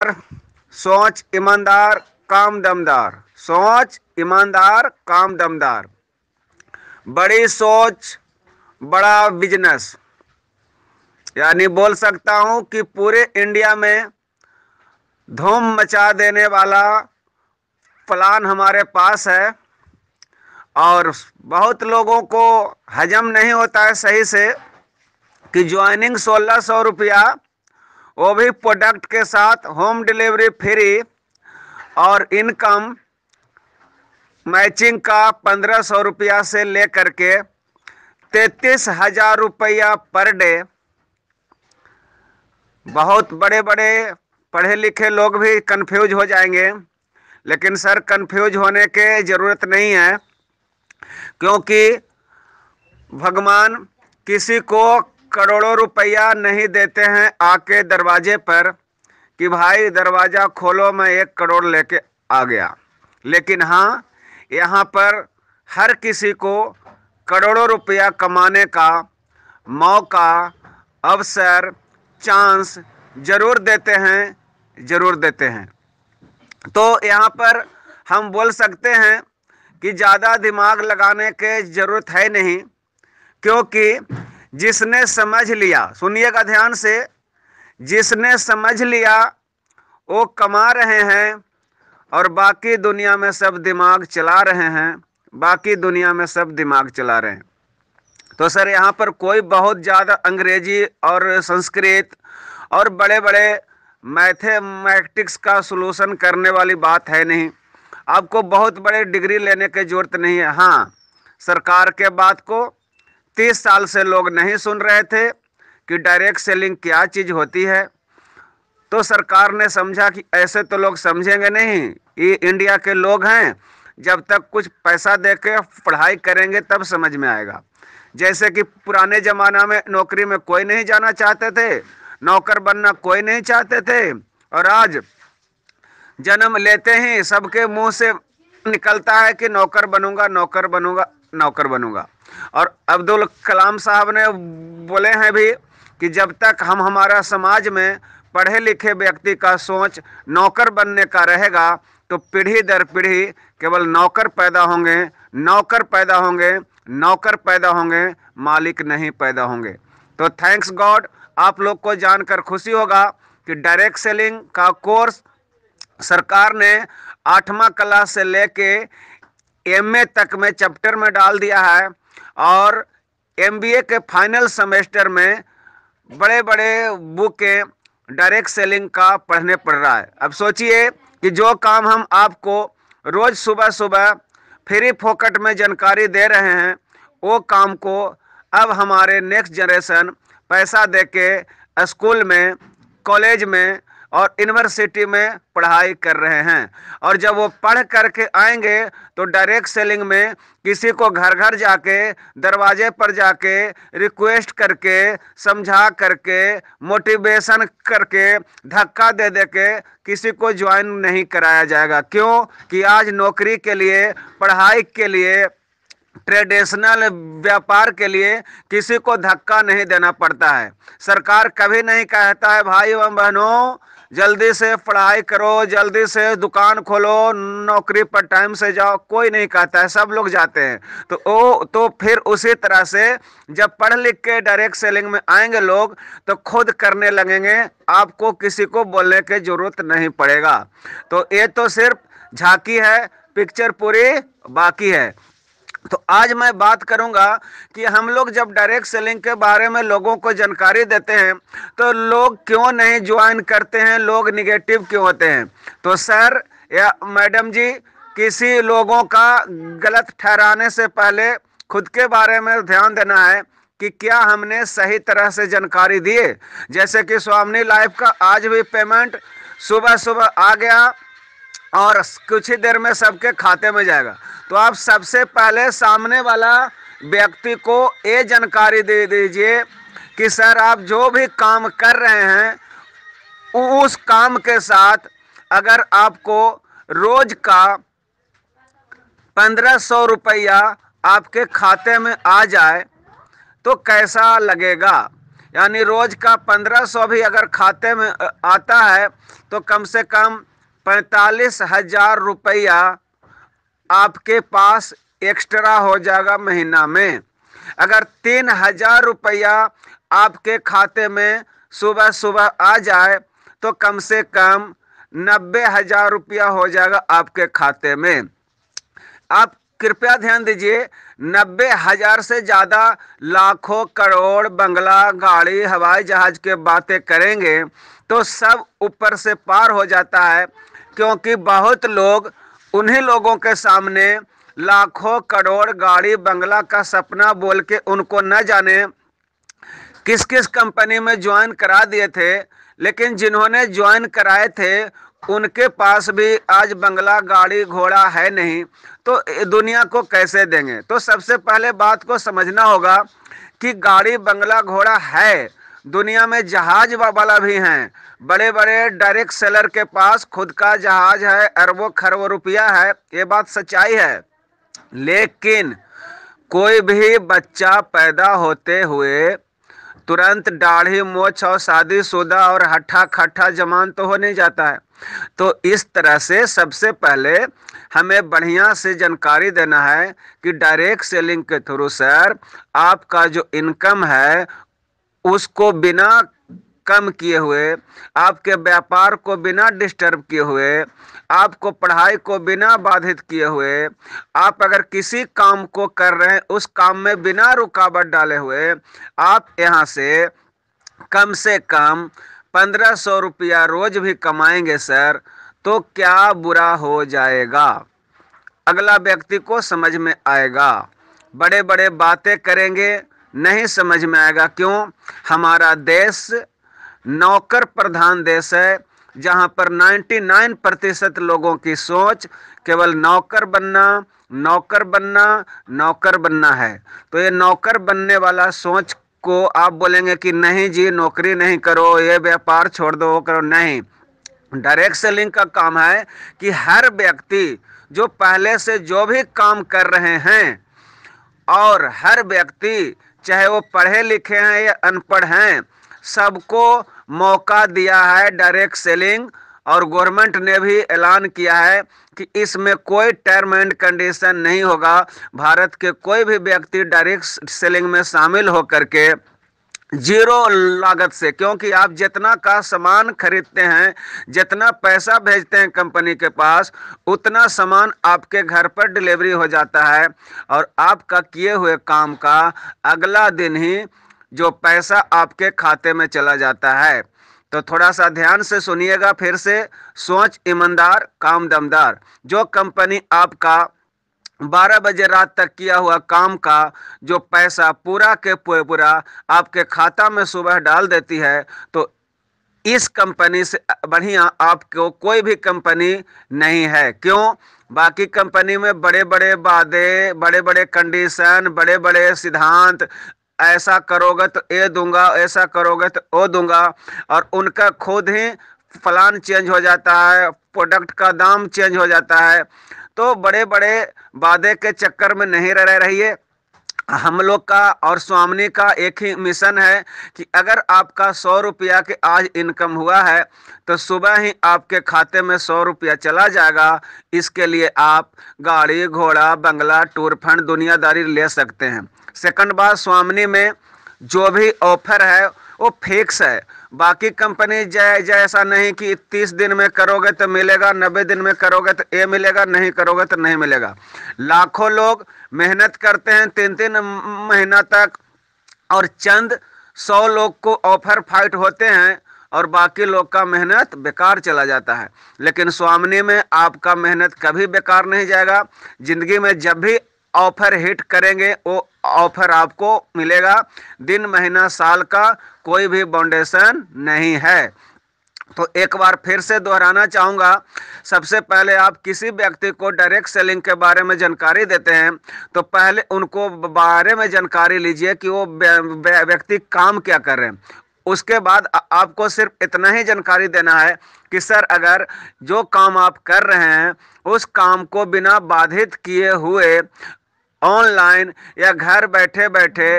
सोच ईमानदार काम दमदार सोच ईमानदार काम दमदार बड़ी सोच बड़ा बिजनेस यानी बोल सकता हूँ कि पूरे इंडिया में धूम मचा देने वाला प्लान हमारे पास है और बहुत लोगों को हजम नहीं होता है सही से कि ज्वाइनिंग सोलह सौ रुपया वो भी प्रोडक्ट के साथ होम डिलीवरी फ्री और इनकम मैचिंग का पंद्रह सौ रुपया से लेकर के तैतीस हजार रुपया पर डे बहुत बड़े बड़े पढ़े लिखे लोग भी कंफ्यूज हो जाएंगे लेकिन सर कंफ्यूज होने के ज़रूरत नहीं है क्योंकि भगवान किसी को करोड़ों रुपया नहीं देते हैं आके दरवाजे पर कि भाई दरवाज़ा खोलो मैं एक करोड़ लेके आ गया लेकिन हाँ यहाँ पर हर किसी को करोड़ों रुपया कमाने का मौका अवसर चांस ज़रूर देते हैं ज़रूर देते हैं तो यहाँ पर हम बोल सकते हैं कि ज़्यादा दिमाग लगाने के ज़रूरत है नहीं क्योंकि जिसने समझ लिया सुनिएगा ध्यान से जिसने समझ लिया वो कमा रहे हैं और बाकी दुनिया में सब दिमाग चला रहे हैं बाकी दुनिया में सब दिमाग चला रहे हैं तो सर यहाँ पर कोई बहुत ज़्यादा अंग्रेजी और संस्कृत और बड़े बड़े मैथमेटिक्स का सलूशन करने वाली बात है नहीं आपको बहुत बड़े डिग्री लेने की ज़रूरत नहीं है हाँ सरकार के बात को तीस साल से लोग नहीं सुन रहे थे कि डायरेक्ट सेलिंग क्या चीज़ होती है तो सरकार ने समझा कि ऐसे तो लोग समझेंगे नहीं ये इंडिया के लोग हैं जब तक कुछ पैसा दे के पढ़ाई करेंगे तब समझ में आएगा जैसे कि पुराने ज़माना में नौकरी में कोई नहीं जाना चाहते थे नौकर बनना कोई नहीं चाहते थे और आज जन्म लेते ही सबके मुंह से निकलता है कि नौकर बनूंगा नौकर बनूंगा नौकर बनूंगा और अब्दुल कलाम साहब ने बोले हैं भी कि जब तक हम हमारा समाज में पढ़े लिखे व्यक्ति का सोच नौकर बनने का रहेगा तो पीढ़ी दर पीढ़ी केवल नौकर पैदा होंगे नौकर पैदा होंगे नौकर पैदा होंगे मालिक नहीं पैदा होंगे तो थैंक्स गॉड आप लोग को जानकर खुशी होगा कि डायरेक्ट सेलिंग का कोर्स सरकार ने आठवां क्लास से लेके एमए तक में चैप्टर में डाल दिया है और एमबीए के फाइनल सेमेस्टर में बड़े बड़े बुकें डायरेक्ट सेलिंग का पढ़ने पड़ रहा है अब सोचिए कि जो काम हम आपको रोज़ सुबह सुबह फ्री फोकट में जानकारी दे रहे हैं वो काम को अब हमारे नेक्स्ट जनरेशन पैसा दे के स्कूल में कॉलेज में और यूनिवर्सिटी में पढ़ाई कर रहे हैं और जब वो पढ़ करके आएंगे तो डायरेक्ट सेलिंग में किसी को घर घर जाके दरवाजे पर जाके रिक्वेस्ट करके समझा करके मोटिवेशन करके धक्का दे दे के किसी को ज्वाइन नहीं कराया जाएगा क्यों कि आज नौकरी के लिए पढ़ाई के लिए ट्रेडिशनल व्यापार के लिए किसी को धक्का नहीं देना पड़ता है सरकार कभी नहीं कहता है भाई एवं बहनों जल्दी से पढ़ाई करो जल्दी से दुकान खोलो नौकरी पर टाइम से जाओ कोई नहीं कहता है सब लोग जाते हैं तो ओ तो फिर उसी तरह से जब पढ़ लिख के डायरेक्ट सेलिंग में आएंगे लोग तो खुद करने लगेंगे आपको किसी को बोलने की ज़रूरत नहीं पड़ेगा तो ये तो सिर्फ झांकी है पिक्चर पूरी बाकी है तो आज मैं बात करूंगा कि हम लोग जब डायरेक्ट सेलिंग के बारे में लोगों को जानकारी देते हैं तो लोग क्यों नहीं ज्वाइन करते हैं लोग निगेटिव क्यों होते हैं तो सर या मैडम जी किसी लोगों का गलत ठहराने से पहले खुद के बारे में ध्यान देना है कि क्या हमने सही तरह से जानकारी दिए जैसे कि स्वामी लाइफ का आज भी पेमेंट सुबह सुबह आ गया और कुछ ही देर में सबके खाते में जाएगा तो आप सबसे पहले सामने वाला व्यक्ति को ये जानकारी दे दीजिए कि सर आप जो भी काम कर रहे हैं उस काम के साथ अगर आपको रोज का पंद्रह सौ रुपया आपके खाते में आ जाए तो कैसा लगेगा यानी रोज का पंद्रह सौ भी अगर खाते में आता है तो कम से कम पैंतालीस हजार रुपया आपके पास एक्स्ट्रा हो जाएगा महीना में अगर तीन हजार रुपया आपके खाते में सुबह सुबह आ जाए तो कम से कम नब्बे हजार रुपया हो जाएगा आपके खाते में आप कृपया ध्यान दीजिए नब्बे हजार से ज़्यादा लाखों करोड़ बंगला गाड़ी हवाई जहाज के बातें करेंगे तो सब ऊपर से पार हो जाता है क्योंकि बहुत लोग उन्हीं लोगों के सामने लाखों करोड़ गाड़ी बंगला का सपना बोल के उनको न जाने किस किस कंपनी में ज्वाइन करा दिए थे लेकिन जिन्होंने ज्वाइन कराए थे उनके पास भी आज बंगला गाड़ी घोड़ा है नहीं तो दुनिया को कैसे देंगे तो सबसे पहले बात को समझना होगा कि गाड़ी बंगला घोड़ा है दुनिया में जहाज वाला भी हैं बड़े बड़े डायरेक्ट सेलर के पास खुद का जहाज है अरबों खरबों रुपया है ये बात सच्चाई है लेकिन कोई भी बच्चा पैदा होते हुए तुरंत दाढ़ी मोछ और शुदा और हट्ठा खट्ठा जमान तो हो नहीं जाता है तो इस तरह से सबसे पहले हमें बढ़िया से जानकारी देना है कि डायरेक्ट सेलिंग के थ्रू सर आपका जो इनकम है उसको बिना कम किए हुए आपके व्यापार को बिना डिस्टर्ब किए हुए आपको पढ़ाई को बिना बाधित किए हुए आप अगर किसी काम को कर रहे हैं उस काम में बिना रुकावट डाले हुए आप यहाँ से कम से कम पंद्रह सौ रुपया रोज भी कमाएंगे सर तो क्या बुरा हो जाएगा अगला व्यक्ति को समझ में आएगा बड़े बड़े बातें करेंगे नहीं समझ में आएगा क्यों हमारा देश नौकर प्रधान देश है जहाँ पर 99 प्रतिशत लोगों की सोच केवल नौकर बनना नौकर बनना नौकर बनना है तो ये नौकर बनने वाला सोच को आप बोलेंगे कि नहीं जी नौकरी नहीं करो ये व्यापार छोड़ दो वो करो नहीं डायरेक्ट सेलिंग का काम है कि हर व्यक्ति जो पहले से जो भी काम कर रहे हैं और हर व्यक्ति चाहे वो पढ़े लिखे हैं या अनपढ़ हैं सबको मौका दिया है डायरेक्ट सेलिंग और गवर्नमेंट ने भी ऐलान किया है कि इसमें कोई टर्म एंड कंडीशन नहीं होगा भारत के कोई भी व्यक्ति डायरेक्ट सेलिंग में शामिल होकर के जीरो लागत से क्योंकि आप जितना का सामान खरीदते हैं जितना पैसा भेजते हैं कंपनी के पास उतना सामान आपके घर पर डिलीवरी हो जाता है और आपका किए हुए काम का अगला दिन ही जो पैसा आपके खाते में चला जाता है तो थोड़ा सा ध्यान से सुनिएगा फिर से सोच ईमानदार काम दमदार जो कंपनी आपका बारह बजे रात तक किया हुआ काम का जो पैसा पूरा के पूरा आपके खाता में सुबह डाल देती है तो इस कंपनी से बढ़िया आपको कोई भी कंपनी नहीं है क्यों बाकी कंपनी में बड़े बड़े वादे बड़े बड़े कंडीशन बड़े बड़े सिद्धांत ऐसा करोगे तो ये दूंगा ऐसा करोगे तो वो दूंगा और उनका खुद ही प्लान चेंज हो जाता है प्रोडक्ट का दाम चेंज हो जाता है तो बड़े बड़े वादे के चक्कर में नहीं रह रहिए हम लोग का और स्वामी का एक ही मिशन है कि अगर आपका सौ रुपया के आज इनकम हुआ है तो सुबह ही आपके खाते में सौ रुपया चला जाएगा इसके लिए आप गाड़ी घोड़ा बंगला टूर फंड दुनियादारी ले सकते हैं सेकंड बात स्वामी में जो भी ऑफर है वो फिक्स है बाकी कंपनी जैसा नहीं कि तीस दिन में करोगे तो मिलेगा नब्बे दिन में करोगे तो ए मिलेगा नहीं करोगे तो नहीं मिलेगा लाखों लोग मेहनत करते हैं तीन तीन महीना तक और चंद सौ लोग को ऑफर फाइट होते हैं और बाकी लोग का मेहनत बेकार चला जाता है लेकिन स्वामिनी में आपका मेहनत कभी बेकार नहीं जाएगा ज़िंदगी में जब भी ऑफर हिट करेंगे वो ऑफर आपको मिलेगा दिन महीना साल का कोई भी बाउंडेशन नहीं है तो एक बार फिर से दोहराना चाहूँगा सबसे पहले आप किसी व्यक्ति को डायरेक्ट सेलिंग के बारे में जानकारी देते हैं तो पहले उनको बारे में जानकारी लीजिए कि वो व्यक्ति काम क्या कर रहे हैं उसके बाद आपको सिर्फ इतना ही जानकारी देना है कि सर अगर जो काम आप कर रहे हैं उस काम को बिना बाधित किए हुए ऑनलाइन या घर बैठे बैठे